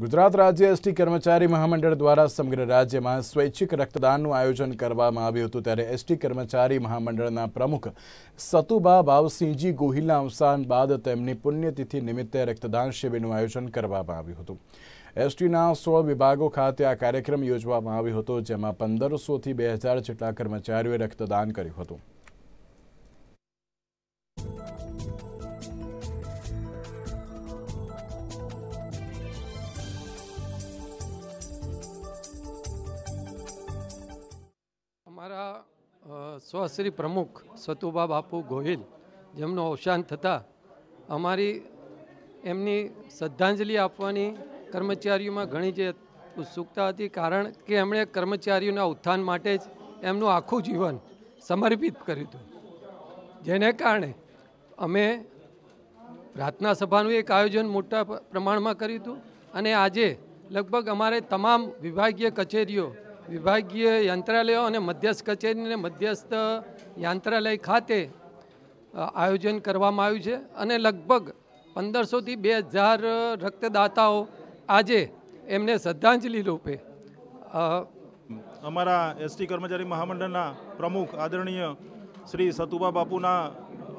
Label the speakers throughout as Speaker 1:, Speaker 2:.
Speaker 1: ગુજરાત રાજ્ય એસટી કર્મચારી મહામંડળ દ્વારા સમગ્ર રાજ્યમાં સ્વૈચ્છિક રક્તદાનનું આયોજન કરવામાં આવ્યું હતું ત્યારે એસટી કર્મચારી મહામંડળના પ્રમુખ સતુબા ભાવસિંહજી ગોહિલના અવસાન બાદ તેમની પુણ્યતિથિ નિમિત્તે રક્તદાન શિબિરનું આયોજન કરવામાં આવ્યું હતું એસટીના સોળ વિભાગો ખાતે આ કાર્યક્રમ યોજવામાં આવ્યો હતો જેમાં પંદરસોથી બે હજાર જેટલા કર્મચારીઓએ રક્તદાન કર્યું હતું
Speaker 2: અમારા સ્વશ્રી પ્રમુખ સતુબા બાપુ ગોહિલ જેમનું અવસાન થતાં અમારી એમની શ્રદ્ધાંજલિ આપવાની કર્મચારીઓમાં ઘણી જે ઉત્સુકતા હતી કારણ કે એમણે કર્મચારીઓના ઉત્થાન માટે જ એમનું આખું જીવન સમર્પિત કર્યું હતું જેને કારણે અમે પ્રાર્થના સભાનું એક આયોજન મોટા પ્રમાણમાં કર્યું હતું અને આજે લગભગ અમારે તમામ વિભાગીય કચેરીઓ વિભાગીય યંત્રાલયો અને મધ્યસ્થ કચેરીને મધ્યસ્થ યંત્રાલય ખાતે આયોજન કરવામાં આવ્યું છે અને લગભગ પંદરસોથી બે હજાર રક્તદાતાઓ આજે એમને શ્રદ્ધાંજલિ રૂપે
Speaker 3: અમારા એસટી કર્મચારી મહામંડળના પ્રમુખ આદરણીય શ્રી સતુબા બાપુના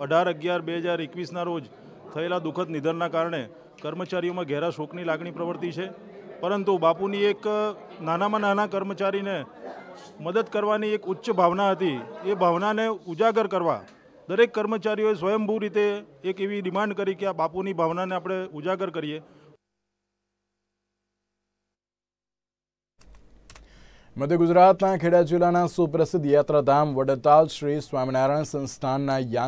Speaker 3: અઢાર અગિયાર બે હજાર એકવીસના રોજ થયેલા દુઃખદ નિધનના કારણે કર્મચારીઓમાં ઘેરા શોકની લાગણી પ્રવર્તી છે પરંતુ બાપુની એક નાનામાં નાના કર્મચારીને મદદ કરવાની એક ઉચ્ચ ભાવના હતી એ ભાવનાને ઉજાગર કરવા દરેક કર્મચારીઓએ સ્વયંભૂ રીતે એક એવી ડિમાન્ડ કરી કે આ બાપુની ભાવનાને આપણે ઉજાગર કરીએ
Speaker 1: મધ્ય ગુજરાતના ખેડા જિલ્લાના સુપ્રસિદ્ધ યાત્રાધામ વડતાલ શ્રી સ્વામિનારાયણ સંસ્થાનના યાન